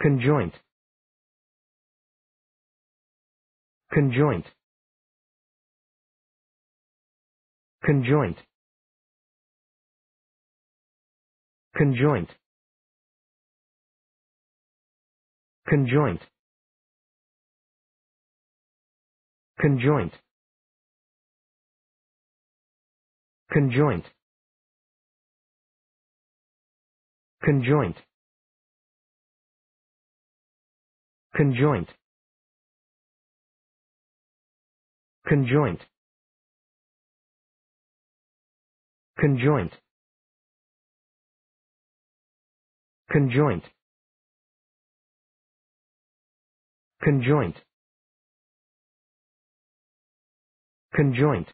Conjoint. Conjoint. Conjoint. Conjoint. Conjoint. Conjoint. Conjoint. Conjoint. Conjoint. Conjoint. Conjoint. Conjoint. Conjoint. Conjoint.